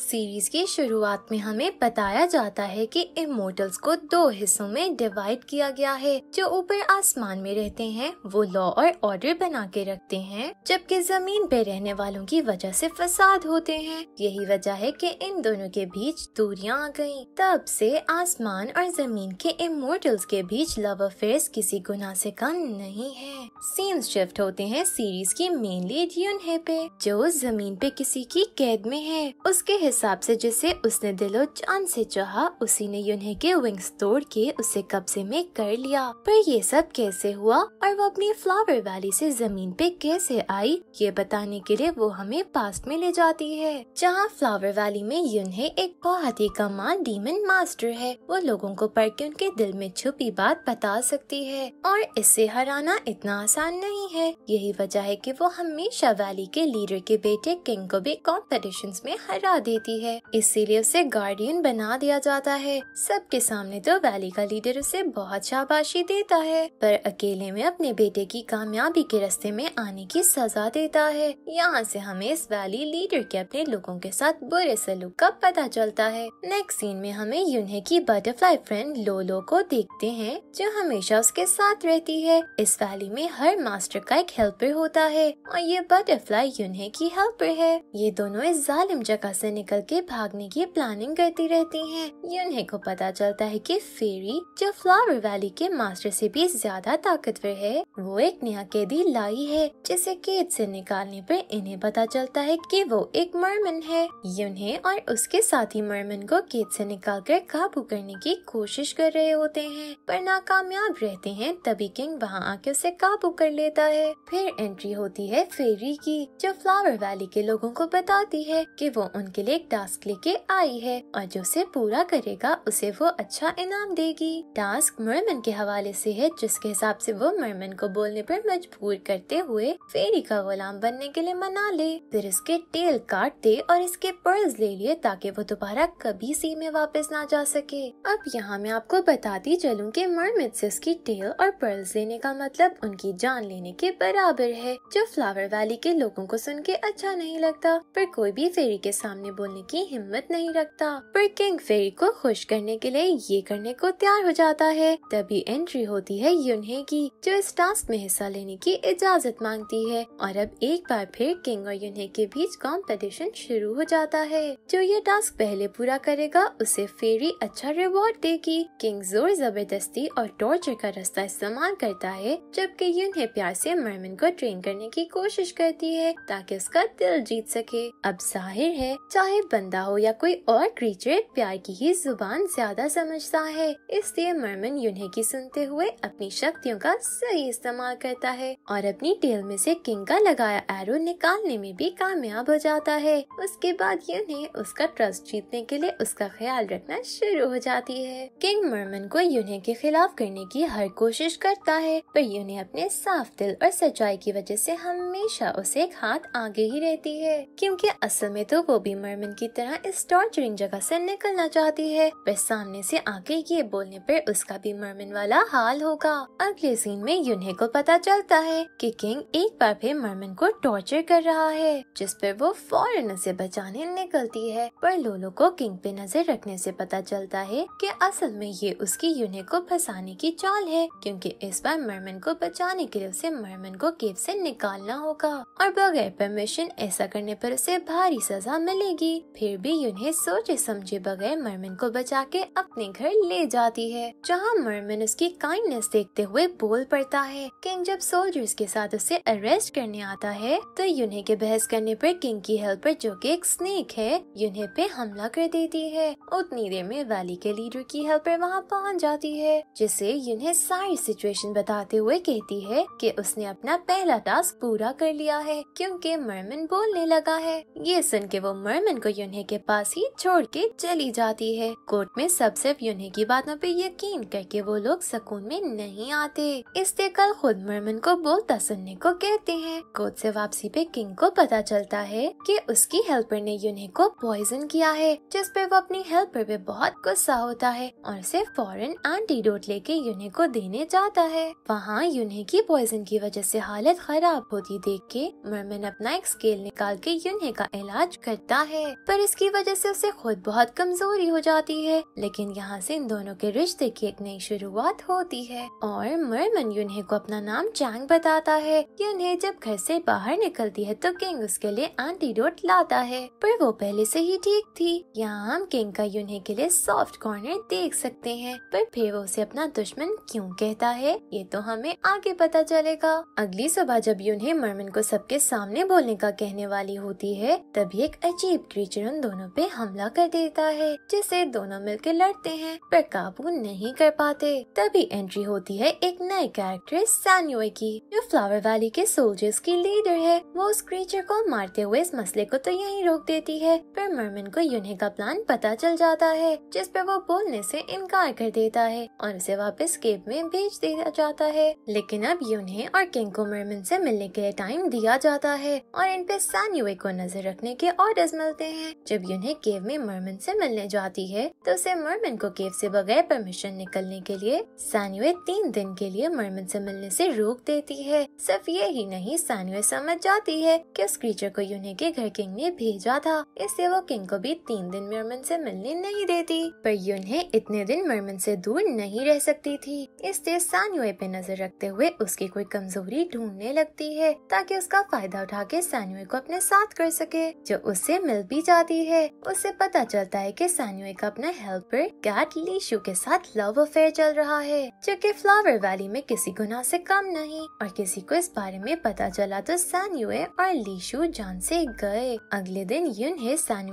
Series की शुरुआत में हमें बताया जाता है कि इमोटल्स को दो हिस्सों में डिवाइड किया गया है जो ऊपर आसमान में रहते हैं वो लॉ और ऑर्डर बना के रखते हैं जबकि जमीन पे रहने वालों की वजह से फसाद होते हैं यही वजह है कि इन दोनों के बीच दूरियां आ गईं। तब से आसमान और जमीन के इमोटल्स के बीच लव अफेयर किसी गुना ऐसी कम नहीं है सीन्स शिफ्ट होते हैं सीरीज की मेनली पे जो जमीन पे किसी की कैद में है उसके हिसाब से जिसे उसने दिलो जान से चाहा उसी ने उन्हें के विंग्स तोड़ के उसे कब्जे में कर लिया पर ये सब कैसे हुआ और वो अपनी फ्लावर वैली से जमीन पे कैसे आई ये बताने के लिए वो हमें पास्ट में ले जाती है जहाँ फ्लावर वैली में यून्हे एक बहुत ही कमाल डीमन मास्टर है वो लोगो को पढ़ के उनके दिल में छुपी बात बता सकती है और इससे हराना इतना आसान नहीं है यही वजह है की वो हमेशा वैली के लीडर के बेटे किंग को भी कॉम्पिटिशन में हरा देती देती है इसीलिए उसे गार्डियन बना दिया जाता है सबके सामने तो वैली का लीडर उसे बहुत शाबाशी देता है पर अकेले में अपने बेटे की कामयाबी के रस्ते में आने की सजा देता है यहाँ से हमें इस वैली लीडर के अपने लोगों के साथ बुरे सलूक का पता चलता है नेक्स्ट सीन में हमें यूनहे की बटरफ्लाई फ्रेंड लोलो को देखते हैं जो हमेशा उसके साथ रहती है इस वैली में हर मास्टर का एक हेल्पर होता है और ये बटरफ्लाई यूनहे की हेल्पर है ये दोनों इस जालिम जगह से निकल के भागने की प्लानिंग करती रहती हैं। यूनहे को पता चलता है कि फेरी जो फ्लावर वैली के मास्टर से भी ज्यादा ताकतवर है वो एक नया कैदी लाई है जिसे केद से निकालने पर इन्हें पता चलता है कि वो एक मर्मन है यूनहे और उसके साथी मर्मन को केद से निकाल कर काबू करने की कोशिश कर रहे होते हैं पर नाकामयाब रहते हैं तभी किंग वहाँ आके उसे काबू कर लेता है फिर एंट्री होती है फेरी की जो फ्लावर वैली के लोगों को बताती है कि वो उनके लिए लिए टास्क लेके आई है और जो उसे पूरा करेगा उसे वो अच्छा इनाम देगी टास्क मर्मन के हवाले से है जिसके हिसाब से वो मर्मन को बोलने पर मजबूर करते हुए फेरी का गुलाम बनने के लिए मना ले फिर इसके टेल काट दे और इसके पर्ल्स ले लिए ताकि वो दोबारा कभी सी में वापस ना जा सके अब यहाँ मैं आपको बताती चलूँ की मरमिद से उसकी टेल और पर्ल्स लेने का मतलब उनकी जान लेने के बराबर है जो फ्लावर वैली के लोगों को सुन के अच्छा नहीं लगता पर कोई भी फेरी के सामने बोलने की हिम्मत नहीं रखता पर किंग फेरी को खुश करने के लिए ये करने को तैयार हो जाता है तभी एंट्री होती है यूनहे की जो इस टास्क में हिस्सा लेने की इजाजत मांगती है और अब एक बार फिर किंग और यूनहे के बीच कॉम्पिटिशन शुरू हो जाता है जो ये टास्क पहले पूरा करेगा उसे फेरी अच्छा रिवॉर्ड देगी किंग जोर जबरदस्ती और टॉर्चर का रास्ता इस्तेमाल करता है जबकि यूनहे प्यार से मरमिन को ट्रेन करने की कोशिश करती है ताकि उसका दिल जीत सके अब जाहिर है चाहे चाहे बंदा हो या कोई और क्रीचर प्यार की ही जुबान ज्यादा समझता है इसलिए मरमन यून्हे की सुनते हुए अपनी शक्तियों का सही इस्तेमाल करता है और अपनी टेल में से किंग का लगाया एरो निकालने में भी कामयाब हो जाता है उसके बाद यून्हे उसका ट्रस्ट जीतने के लिए उसका ख्याल रखना शुरू हो जाती है किंग मरमन को यून्हे के खिलाफ करने की हर कोशिश करता है पर यून्हे अपने साफ दिल और सच्चाई की वजह से हमेशा उसे एक हाथ आगे ही रहती है क्योंकि असल में तो वो भी मरमन हरमन की तरह इस टॉर्चरिंग जगह से निकलना चाहती है पर सामने से आके ये बोलने पर उसका भी मरमिन वाला हाल होगा अगले सीन में यूनहे को पता चलता है कि किंग एक बार फिर मरमिन को टॉर्चर कर रहा है जिस पर वो फॉरन से बचाने निकलती है पर लोलो को किंग पे नजर रखने से पता चलता है कि असल में ये उसकी यूनहे को फंसाने की चाल है क्योंकि इस बार मरमिन को बचाने के लिए उसे मरमिन को केव से निकालना होगा और बगैर परमिशन ऐसा करने पर उसे भारी सजा मिलेगी थी फिर भी उन्हें सोचे समझे बगैर मरमिन को बचा के अपने घर ले जाती है जहाँ मरमिन उसकी काइंडनेस देखते हुए बोल पड़ता है किंग जब सोल्जर्स के साथ उसे अरेस्ट करने आता है तो उन्हें के बहस करने पर किंग की हेल्पर जो की एक स्नेक है उन्हें पे हमला कर देती है उतनी देर में वैली के लीडर की हेल्पर वहाँ पहुँच जाती है जिसे उन्हें सारी सिचुएशन बताते हुए कहती है की उसने अपना पहला टास्क पूरा कर लिया है क्यूँकी मरमिन बोलने लगा है ये सुन के वो मरमिन को यूनि के पास ही छोड़ के चली जाती है कोर्ट में सब सिर्फ यून्हे की बातों पे यकीन करके वो लोग सुकून में नहीं आते इससे कल खुद मरमन को बोलता सुनने को कहते हैं कोर्ट से वापसी पे किंग को पता चलता है कि उसकी हेल्पर ने यून्हे को पॉइजन किया है जिसपे वो अपनी हेल्पर पे बहुत गुस्सा होता है और उसे फॉरन एंटीडोट लेके यून्हे को देने जाता है वहाँ यूनि की पॉइजन की वजह से हालत खराब होती देख के मरमन अपना एक स्केल निकाल के यून्हे का इलाज करता है है पर इसकी वजह से उसे खुद बहुत कमजोरी हो जाती है लेकिन यहाँ से इन दोनों के रिश्ते की एक नई शुरुआत होती है और मरमन यून्हे को अपना नाम चैंग बताता है उन्हें जब घर से बाहर निकलती है तो किंग उसके लिए एंटीडोट लाता है पर वो पहले से ही ठीक थी यहाँ हम किंग का यून्हे के लिए सॉफ्ट कॉर्नर देख सकते हैं पर फिर वो उसे अपना दुश्मन क्यों कहता है ये तो हमें आगे पता चलेगा अगली सुबह जब यून्हे मरमन को सबके सामने बोलने का कहने वाली होती है तभी एक अजीब गुटरीचरन दोनों पे हमला कर देता है जिससे दोनों मिलकर लड़ते हैं पर काबू नहीं कर पाते तभी एंट्री होती है एक नए कैरेक्टर सैन्योय की जो फ्लावर वैली के सोल्जर्स की लीडर है वो उस क्रीचर को मारते हुए इस मसले को तो यही रोक देती है पर मरमिन को यूनि का प्लान पता चल जाता है जिस पर वो बोलने से इनकार कर देता है और उसे वापस केब में भेज दिया जाता है लेकिन अब यूनि और किंग को मरमिन से मिलने के लिए टाइम दिया जाता है और इन पे सैन्युए को नजर रखने के ऑर्डर्स मिलते करते हैं जब उन्हें केव में मर्मन से मिलने जाती है तो उसे मर्मन को केव से बगैर परमिशन निकलने के लिए सानुए तीन दिन के लिए मर्मन से मिलने से रोक देती है सिर्फ ये ही नहीं सानुए समझ जाती है कि उस क्रीचर को यूने के घर किंग ने भेजा था इसलिए वो किंग को भी तीन दिन मर्मन से मिलने नहीं देती पर यूने इतने दिन मर्मन से दूर नहीं रह सकती थी इसलिए सानुए पे नजर रखते हुए उसकी कोई कमजोरी ढूंढने लगती है ताकि उसका फायदा उठा के सानुए को अपने साथ कर सके जो उससे मिल भी जाती है उससे पता चलता है कि सान्यूए का अपना हेल्पर कैट लीशु के साथ लव अफेयर चल रहा है जो कि फ्लावर वैली में किसी गुनाह से कम नहीं और किसी को इस बारे में पता चला तो सान्यूए और लीशु जान से गए अगले दिन यून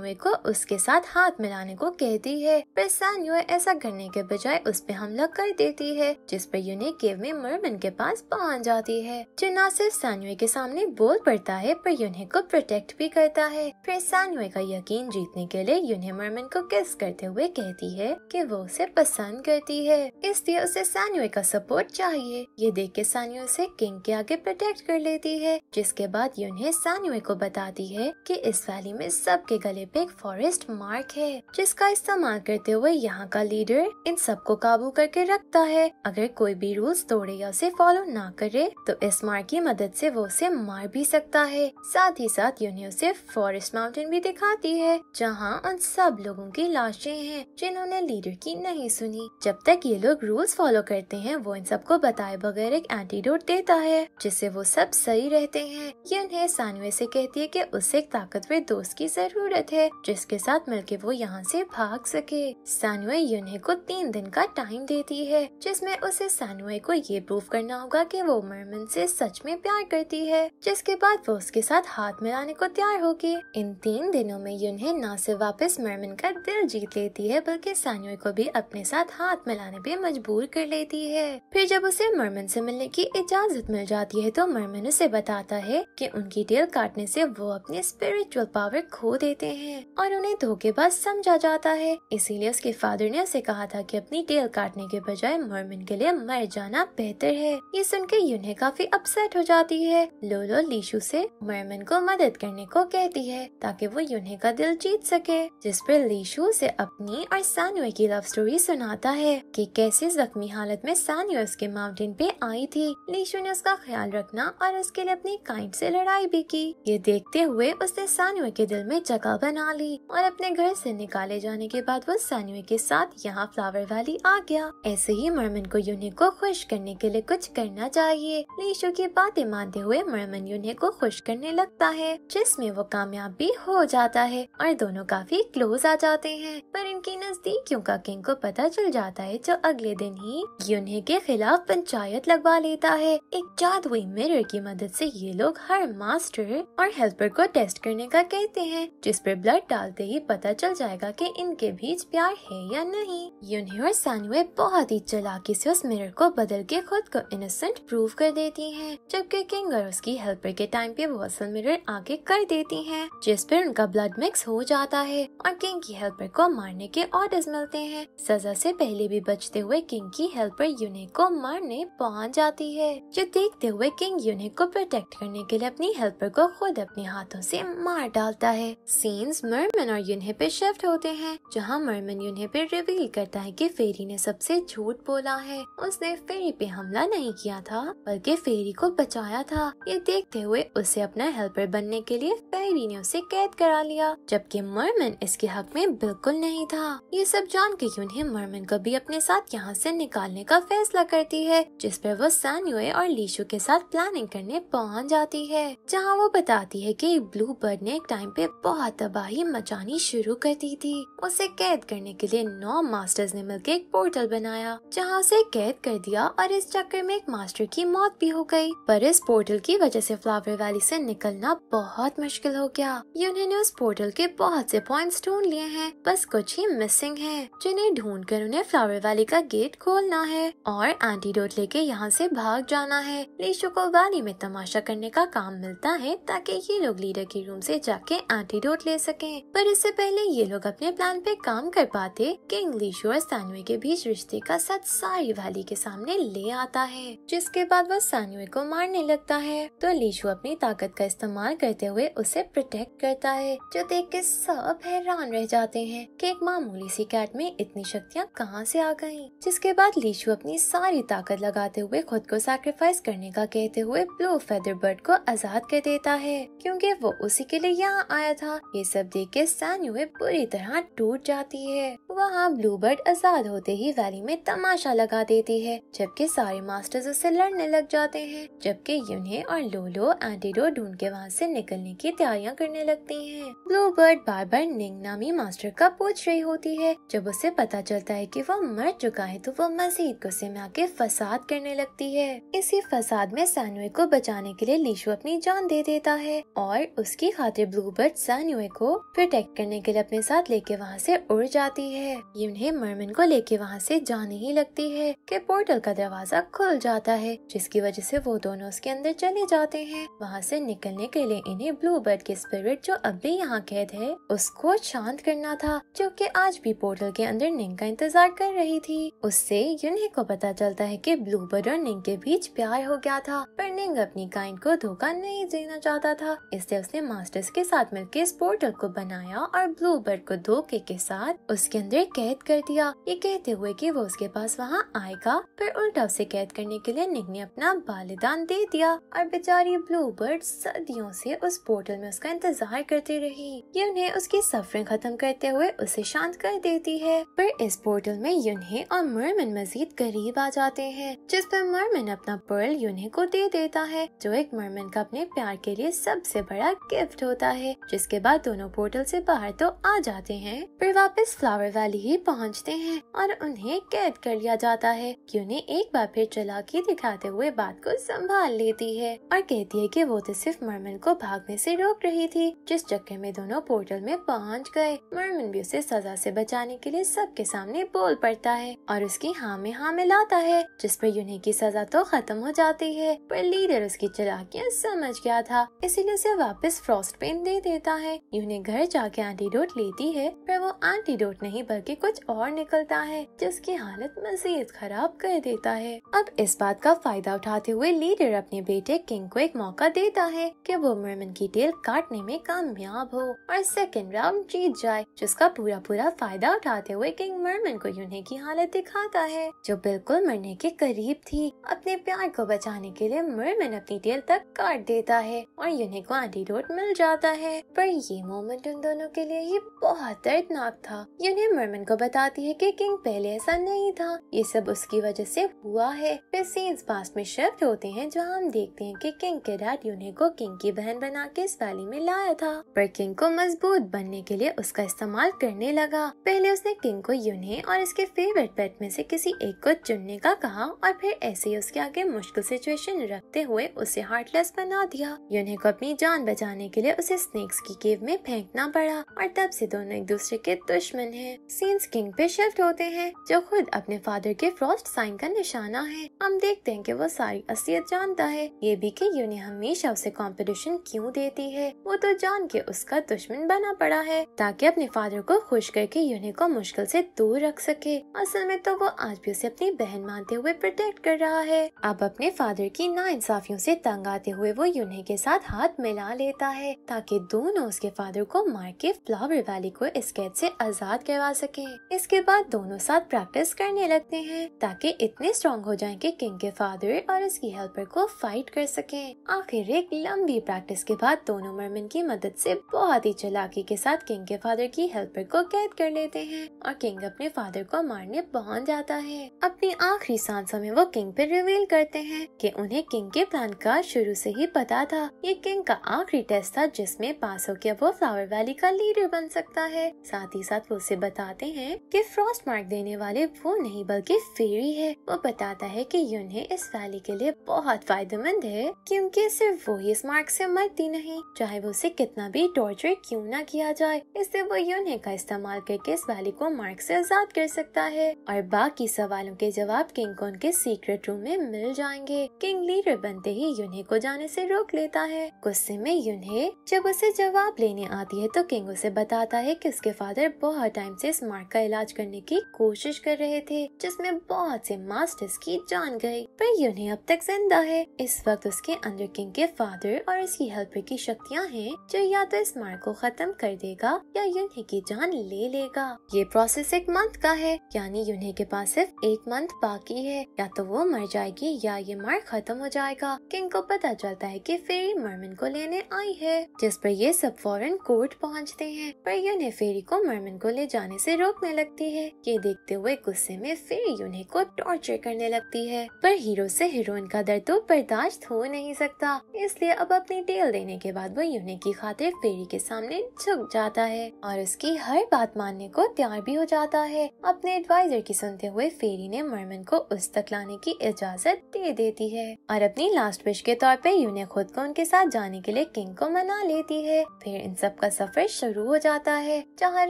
हे को उसके साथ हाथ मिलाने को कहती है पर सान्यूए ऐसा करने के बजाय उस पर हमला कर देती है जिस पर यूने केव में मर्मन के पास पहुँच जाती है जो न सिर्फ सान्यूए के सामने बोल पड़ता है पर यूने को प्रोटेक्ट भी करता है फिर सान्यूए का यकीन जीतने के लिए मर्मिन को किस करते हुए कहती है कि वो उसे पसंद करती है इसलिए उसे सानियो का सपोर्ट चाहिए ये देख के सानियो उसे किंग के आगे प्रोटेक्ट कर लेती है जिसके बाद यून्हे सानियो को बताती है कि इस वैली में सबके गले पे एक फॉरेस्ट मार्क है जिसका इस्तेमाल करते हुए यहाँ का लीडर इन सबको काबू करके रखता है अगर कोई भी रूल्स तोड़े या उसे फॉलो न करे तो इस मार्क की मदद ऐसी वो उसे मार भी सकता है साथ ही साथ यून्हे उसे फॉरेस्ट माउंटेन भी दिखाती है जहाँ उन सब लोगों की लाशें हैं जिन्होंने लीडर की नहीं सुनी जब तक ये लोग रूल्स फॉलो करते हैं वो इन सबको बताए बगैर एक एंटीडोट देता है जिससे वो सब सही रहते हैं ये उन्हें सानवे से कहती है कि उसे एक ताकतवर दोस्त की जरूरत है जिसके साथ के वो यहाँ से भाग सके सानवे यूने को तीन दिन का टाइम देती है जिसमे उसे सानवे को ये प्रूव करना होगा की वो मरमन से सच में प्यार करती है जिसके बाद वो उसके साथ हाथ मिलाने को तैयार होगी इन तीन दिन दिनों में यूनहे ना सिर्फ वापस मरमिन का दिल जीत लेती है बल्कि सानियों को भी अपने साथ हाथ मिलाने पे मजबूर कर लेती है फिर जब उसे मरमिन से मिलने की इजाजत मिल जाती है तो मरमिन उसे बताता है कि उनकी डेल काटने से वो अपनी स्पिरिचुअल पावर खो देते हैं और उन्हें धोखेबाज समझा जाता है इसीलिए उसके फादर ने उसे कहा था की अपनी डेल काटने के बजाय मरमिन के लिए मर जाना बेहतर है ये सुन के यूनहे काफी अपसेट हो जाती है लोलो लीशू ऐसी मरमिन को मदद करने को कहती है ताकि वो उन्हें का दिल जीत सके जिस पर लीशु से अपनी और सानुए की लव स्टोरी सुनाता है कि कैसे जख्मी हालत में सानुए उसके माउंटेन पे आई थी लीशु ने उसका ख्याल रखना और उसके लिए अपनी काइंड से लड़ाई भी की ये देखते हुए उसने सानुए के दिल में जगह बना ली और अपने घर से निकाले जाने के बाद वो सानुए के साथ यहाँ फ्लावर वैली आ गया ऐसे ही मरमन को यूनिक को खुश करने के लिए कुछ करना चाहिए लीशु की बातें मानते हुए मरमन यूनिक को खुश करने लगता है जिसमे वो कामयाब भी हो जाता आता है और दोनों काफी क्लोज आ जाते हैं पर इनकी नजदीकियों का किंग को पता चल जाता है जो अगले दिन ही यून्हे के खिलाफ पंचायत लगवा लेता है एक जादुई मिरर की मदद से ये लोग हर मास्टर और हेल्पर को टेस्ट करने का कहते हैं जिस पर ब्लड डालते ही पता चल जाएगा कि इनके बीच प्यार है या नहीं यून्हे और सानवे बहुत ही चलाकी से उस मिरर को बदल के खुद को इनोसेंट प्रूव कर देती है जबकि किंग और उसकी हेल्पर के टाइम पे असल मिरर आगे कर देती है जिस पर उनका ब्लड मिक्स हो जाता है और किंग की हेल्पर को मारने के ऑर्डर्स मिलते हैं सजा से पहले भी बचते हुए किंग की हेल्पर यूनिक को मारने पहुंच जाती है जो देखते हुए किंग यूनिक को प्रोटेक्ट करने के लिए अपनी हेल्पर को खुद अपने हाथों से मार डालता है सीन्स मर्मन और यूनि पे शिफ्ट होते हैं जहाँ मर्मन यूनिह पे रिवील करता है की फेरी ने सबसे झूठ बोला है उसने फेरी पे हमला नहीं किया था बल्कि फेरी को बचाया था ये देखते हुए उसे अपना हेल्पर बनने के लिए फेरी ने उसे कैद करा उड़ा लिया जबकि मरमन इसके हक में बिल्कुल नहीं था ये सब जान के उन्हें मरमन को भी अपने साथ यहाँ से निकालने का फैसला करती है जिस पर वो सैन्यूए और लीशो के साथ प्लानिंग करने पहुँच जाती है जहाँ वो बताती है की ब्लू बर्ड ने एक टाइम पे बहुत तबाही मचानी शुरू कर दी थी उसे कैद करने के लिए नौ मास्टर्स ने मिलकर एक पोर्टल बनाया जहाँ उसे कैद कर दिया और इस चक्कर में एक मास्टर की मौत भी हो गई पर इस पोर्टल की वजह से फ्लावर वैली से निकलना बहुत मुश्किल हो गया उन्होंने उस इस पोर्टल के बहुत से पॉइंट्स ढूंढ लिए हैं बस कुछ ही मिसिंग हैं जिन्हें ढूंढ कर उन्हें फ्लावर वैली का गेट खोलना है और एंटीडोट लेके यहाँ से भाग जाना है रेशो को वैली में तमाशा करने का काम मिलता है ताकि ये लोग लीडर के रूम से जाके एंटीडोट ले सके पर इससे पहले ये लोग अपने प्लान पे काम कर पाते किंग लीशो और सैनुए के बीच रिश्ते का सच सारी वैली के सामने ले आता है जिसके बाद वह सैनुए को मारने लगता है तो लीशो अपनी ताकत का इस्तेमाल करते हुए उसे प्रोटेक्ट करता है जो देख के सब हैरान रह जाते हैं कि एक मामूली सी कैट में इतनी शक्तियाँ कहाँ से आ गई जिसके बाद लीशु अपनी सारी ताकत लगाते हुए खुद को सैक्रिफाइस करने का कहते हुए ब्लू फेदर बर्ड को आजाद कर देता है क्योंकि वो उसी के लिए यहाँ आया था ये सब देख के सैन्युए बुरी तरह टूट जाती है वहाँ ब्लू बर्ड आजाद होते ही वैली में तमाशा लगा देती है जबकि सारे मास्टर्स उसे लड़ने लग जाते हैं जबकि यूने और लोलो एंटीडोट ढूंढ के वहाँ से निकलने की तैयारियाँ करने लगती है ब्लू बर्ड बार बार निंग नामी मास्टर का पूछ रही होती है जब उसे पता चलता है की वो मर चुका है तो वो मजीद गुस्से में आके फसाद करने लगती है इसी फसाद में सैनुए को बचाने के लिए लीशु अपनी जान दे देता है और उसकी खातिर ब्लू बर्ड सैनुए को प्रोटेक्ट करने के लिए अपने साथ लेके वहाँ से उड़ जाती है है इन्हें मरमिन को लेके वहाँ से जाने ही लगती है कि पोर्टल का दरवाजा खुल जाता है जिसकी वजह से वो दोनों उसके अंदर चले जाते हैं वहाँ से निकलने के लिए इन्हें ब्लू बर्ड के स्पिरिट जो अब भी यहाँ कैद है उसको शांत करना था जो कि आज भी पोर्टल के अंदर निंग का इंतजार कर रही थी उससे यूनिक को पता चलता है की ब्लू बर्ड और निंग के बीच प्यार हो गया था पर निंग अपनी काइंड को धोखा नहीं देना चाहता था इसलिए उसने मास्टर्स के साथ मिलकर इस पोर्टल को बनाया और ब्लू बर्ड को धोखे के साथ उसके अंदर कैद कर दिया ये कहते हुए कि वो उसके पास वहाँ आएगा पर उल्टा उसे कैद करने के लिए निक ने अपना बालिदान दे दिया और बेचारी ब्लू बर्ड सदियों से उस पोर्टल में उसका इंतजार करती रही ये उन्हें उसकी सफरिंग खत्म करते हुए उसे शांत कर देती है पर इस पोर्टल में यून्हे और मरमन मजीद करीब आ जाते हैं जिस पर मरमन अपना पर्ल यून्हे को दे देता है जो एक मरमन का अपने प्यार के लिए सबसे बड़ा गिफ्ट होता है जिसके बाद दोनों पोर्टल से बाहर तो आ जाते हैं फिर वापस फ्लावर वाली पहुंचते हैं और उन्हें कैद कर लिया जाता है कि उन्हें एक बार फिर चलाकी दिखाते हुए बात को संभाल लेती है और कहती है कि वो तो सिर्फ मरमन को भागने से रोक रही थी जिस चक्कर में दोनों पोर्टल में पहुंच गए मरमन भी उसे सजा से बचाने के लिए सबके सामने बोल पड़ता है और उसकी हाँ में हाँ मिलाता है जिस पर यूनी की सजा तो खत्म हो जाती है पर लीडर उसकी चलाकियाँ समझ गया था इसीलिए उसे वापस फ्रॉस्ट पेन दे देता है यूनी घर जाके एंटीडोट लेती है पर वो एंटीडोट नहीं बल्कि कुछ और निकलता है जिसकी हालत मजीद खराब कर देता है अब इस बात का फायदा उठाते हुए लीडर अपने बेटे किंग को एक मौका देता है कि वो मरमन की टेल काटने में कामयाब हो और सेकेंड राउंड जीत जाए जिसका पूरा पूरा फायदा उठाते हुए किंग मरमन को यूने की हालत दिखाता है जो बिल्कुल मरने के करीब थी अपने प्यार को बचाने के लिए मरमन अपनी टेल तक काट देता है और यूने को रोड मिल जाता है पर ये मोमेंट उन दोनों के लिए ही बहुत दर्दनाक था यूने मरमन को बताती है कि किंग पहले ऐसा नहीं था ये सब उसकी वजह से हुआ है फिर सीन्स पास्ट में शिफ्ट होते हैं जहाँ हम देखते हैं कि किंग के डैड यूने को किंग की बहन बना के इस वैली में लाया था पर किंग को मजबूत बनने के लिए उसका इस्तेमाल करने लगा पहले उसने किंग को यूने और इसके फेवरेट पेट में से किसी एक को चुनने का कहा और फिर ऐसे ही उसके आगे मुश्किल सिचुएशन रखते हुए उसे हार्टलेस बना दिया यूने को अपनी जान बचाने के लिए उसे स्नेक्स की केव में फेंकना पड़ा और तब से दोनों एक दूसरे के दुश्मन हैं सीन्स किंग पे शिफ्ट होते हैं जो खुद अपने फादर के फ्रॉस्ट साइन का निशाना है हम देखते हैं कि वो सारी असियत जानता है ये भी कि यूनि हमेशा उसे कंपटीशन क्यों देती है वो तो जान के उसका दुश्मन बना पड़ा है ताकि अपने फादर को खुश करके यूने को मुश्किल से दूर रख सके असल में तो वो आज भी उसे अपनी बहन मानते हुए प्रोटेक्ट कर रहा है अब अपने फादर की इंसाफियों से तंग आते हुए वो यूनि के साथ हाथ मिला लेता है ताकि दोनों उसके फादर को मार के फ्लावर वैली को स्केच ऐसी से आजाद करवा सके इसके बाद दोनों साथ प्रैक्टिस करने लगते हैं ताकि इतने स्ट्रॉन्ग हो जाएं कि किंग के फादर और इसकी हेल्पर को फाइट कर सके आखिर एक लंबी प्रैक्टिस के बाद दोनों मरमिन की मदद से बहुत ही चलाकी के साथ किंग के फादर की हेल्पर को कैद कर लेते हैं और किंग अपने फादर को मारने पहुँच जाता है अपनी आखिरी सांसों में वो किंग पे रिवील करते हैं की उन्हें किंग के प्लान का शुरू ऐसी ही पता था ये किंग का आखिरी टेस्ट था जिसमे पास होकर वो फ्लावर वैली का लीडर बन सकता है साथ ही साथ वो उसे बता बताते हैं कि फ्रॉस्ट मार्क देने वाले वो नहीं बल्कि फेरी है वो बताता है कि यून्हे इस वैली के लिए बहुत फायदेमंद है क्योंकि सिर्फ वो ही इस मार्क से मरती नहीं चाहे वो उसे कितना भी टॉर्चर क्यों ना किया जाए इससे वो यूनि का इस्तेमाल करके इस वैली को मार्क से आजाद कर सकता है और बाकी सवालों के जवाब किंग को उनके सीक्रेट रूम में मिल जाएंगे किंग लीडर बनते ही यून्हे को जाने से रोक लेता है गुस्से में यून्हे जब उसे जवाब लेने आती है तो किंग उसे बताता है कि उसके फादर बहुत टाइम से इस मार्ग का इलाज करने की कोशिश कर रहे थे जिसमें बहुत से मास्टर्स की जान गई पर यूने अब तक जिंदा है इस वक्त उसके अंदर किंग के फादर और उसकी हेल्पर की शक्तियाँ हैं जो या तो इस मार्ग को खत्म कर देगा या यूने की जान ले लेगा ये प्रोसेस एक मंथ का है यानी यूने के पास सिर्फ एक मंथ बाकी है या तो वो मर जाएगी या ये मार्ग खत्म हो जाएगा किंग को पता चलता है की फेरी मरमिन को लेने आई है जिस पर ये सब फॉरन कोर्ट पहुँचते हैं पर यूने फेरी को मरमिन को ले जाने ऐसी उसे रोकने लगती है ये देखते हुए गुस्से में फिर यूनि को टॉर्चर करने लगती है पर हीरो से हीरोइन का दर्द तो बर्दाश्त हो नहीं सकता इसलिए अब अपनी टेल देने के बाद वो यूने की खातिर फेरी के सामने झुक जाता है और उसकी हर बात मानने को तैयार भी हो जाता है अपने एडवाइजर की सुनते हुए फेरी ने मरमन को उस तक लाने की इजाजत दे देती है और अपनी लास्ट विश के तौर पर यूनि खुद को उनके साथ जाने के लिए किंग को मना लेती है फिर इन सब का सफर शुरू हो जाता है जहाँ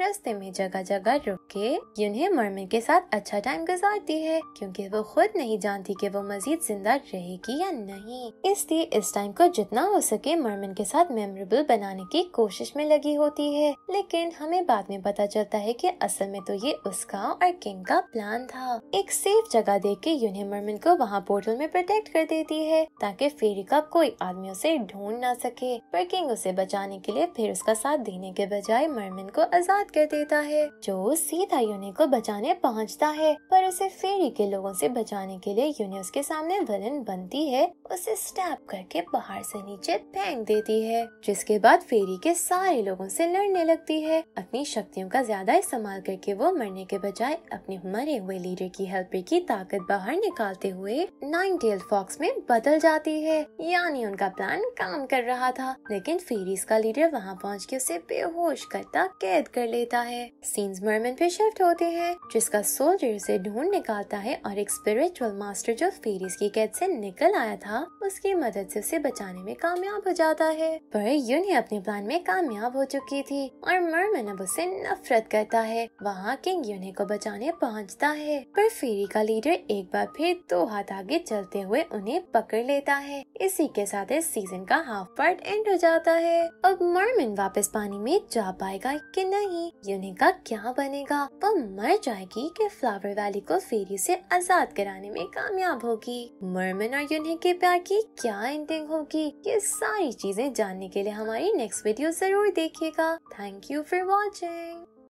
रास्ते में जगह जगह जगह रुक के यूनियन मरमिन के साथ अच्छा टाइम गुजारती है क्योंकि वो खुद नहीं जानती कि वो मजीद जिंदा रहेगी या नहीं इसलिए इस टाइम को जितना हो सके मरमिन के साथ मेमोरेबल बनाने की कोशिश में लगी होती है लेकिन हमें बाद में पता चलता है की असल में तो ये उसका और किंग का प्लान था एक सेफ जगह देख के यूनि मरमिन को वहाँ पोर्टल में प्रोटेक्ट कर देती है ताकि फेरी का कोई आदमी उसे ढूंढ ना सके पर किंग उसे बचाने के लिए फिर उसका साथ देने के बजाय मरमिन को आजाद कर देता है जो सीधा यूनि को बचाने पहुंचता है पर उसे फेरी के लोगों से बचाने के लिए यूनि उसके सामने वलन बनती है उसे स्टैप करके बाहर से नीचे फेंक देती है जिसके बाद फेरी के सारे लोगों से लड़ने लगती है अपनी शक्तियों का ज्यादा इस्तेमाल करके वो मरने के बजाय अपने मरे हुए लीडर की हेल्पर की ताकत बाहर निकालते हुए नाइन टेल फॉक्स में बदल जाती है यानी उनका प्लान काम कर रहा था लेकिन फेरीज का लीडर वहाँ पहुँच के उसे बेहोश करता कैद कर लेता है सीन्स मर्मन पे शिफ्ट होते हैं जिसका सोल्जर से ढूंढ निकालता है और एक स्पिरिचुअल मास्टर जो फेरिस की कैद से निकल आया था उसकी मदद से उसे बचाने में कामयाब हो जाता है पर यूनि अपने प्लान में कामयाब हो चुकी थी और मर्मन अब उसे नफरत करता है वहाँ किंग यूनि को बचाने पहुँचता है पर फेरी का लीडर एक बार फिर दो हाथ आगे चलते हुए उन्हें पकड़ लेता है इसी के साथ इस सीजन का हाफ पार्ट एंड हो जाता है अब मर्मिन वापस पानी में जा पाएगा की नहीं यूनि का क्या ना बनेगा वो मर जाएगी कि फ्लावर वैली को फेरी से आजाद कराने में कामयाब होगी मर्मन और यूनि के प्यार की क्या एंडिंग होगी ये सारी चीजें जानने के लिए हमारी नेक्स्ट वीडियो जरूर देखिएगा थैंक यू फॉर वॉचिंग